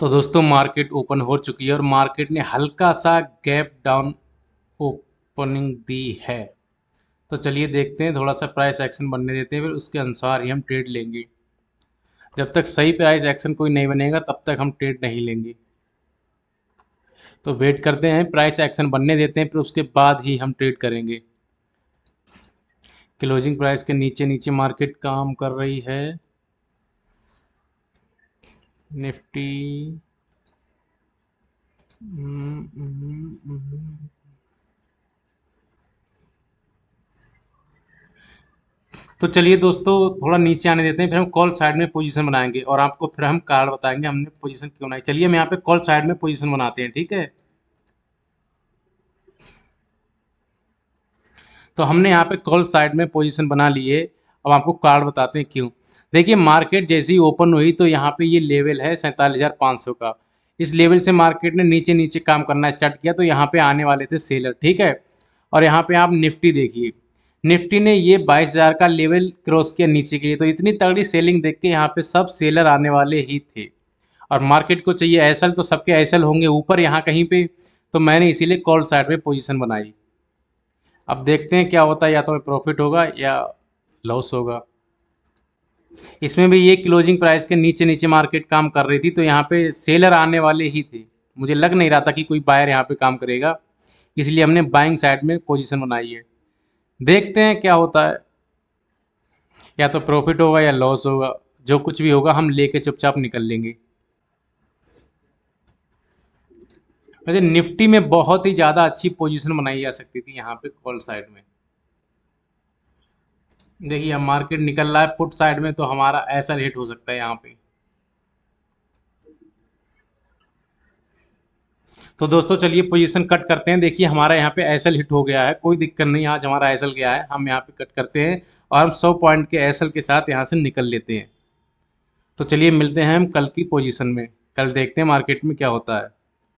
तो दोस्तों market open हो चुकी है और मार्केट ने हल्का सा गैप डाउन ओपनिंग दी है तो चलिए देखते हैं थोड़ा सा प्राइस एक्शन बनने देते हैं फिर उसके अनुसार ही हम ट्रेड लेंगे जब तक सही प्राइस एक्शन कोई नहीं बनेगा तब तक हम ट्रेड नहीं लेंगे तो वेट करते हैं प्राइस एक्शन बनने देते हैं फिर उसके बाद ही हम ट्रेड करेंगे क्लोजिंग प्राइस के नीचे नीचे मार्केट काम कर रही है निफ्टी तो चलिए दोस्तों थोड़ा नीचे आने देते हैं फिर हम कॉल साइड में पोजीशन बनाएंगे और आपको फिर हम कार्ड बताएंगे हमने पोजीशन क्यों बनाई चलिए हम यहाँ पे कॉल साइड में पोजीशन बनाते हैं ठीक है तो हमने यहाँ पे कॉल साइड में पोजीशन बना लिए अब आपको कारण बताते हैं क्यों देखिए मार्केट जैसी ओपन हुई तो यहाँ पे ये लेवल है सैंतालीस का इस लेवल से मार्केट ने नीचे नीचे काम करना स्टार्ट किया तो यहाँ पे आने वाले थे सेलर ठीक है और यहाँ पे आप निफ्टी देखिए निफ्टी ने ये 22,000 का लेवल क्रॉस किया नीचे के लिए तो इतनी तगड़ी सेलिंग देख के यहाँ पे सब सेलर आने वाले ही थे और मार्केट को चाहिए एसल तो सबके एसल होंगे ऊपर यहाँ कहीं पर तो मैंने इसीलिए कॉल साइड पर पोजिशन बनाई अब देखते हैं क्या होता है या तो प्रॉफिट होगा या लॉस होगा इसमें भी ये क्लोजिंग प्राइस के नीचे नीचे मार्केट काम कर रही थी तो यहाँ पे सेलर आने वाले ही थे मुझे लग नहीं रहा था कि कोई बायर यहाँ पे काम करेगा इसलिए हमने बाइंग साइड में पोजीशन बनाई है देखते हैं क्या होता है या तो प्रॉफिट होगा या लॉस होगा जो कुछ भी होगा हम लेके चुपचाप निकल लेंगे अच्छा निफ्टी में बहुत ही ज़्यादा अच्छी पोजिशन बनाई जा सकती थी यहाँ पे कॉल साइड में देखिए अब मार्केट निकल रहा है पुट साइड में तो हमारा ऐसा रेट हो सकता है यहाँ पे तो दोस्तों चलिए पोजीशन कट करते हैं देखिए हमारा यहाँ पे एसल हिट हो गया है कोई दिक्कत नहीं आज हमारा एसल गया है हम यहाँ पे कट करते हैं और हम सौ पॉइंट के एसल के साथ यहाँ से निकल लेते हैं तो चलिए मिलते हैं हम कल की पोजीशन में कल देखते हैं मार्केट में क्या होता है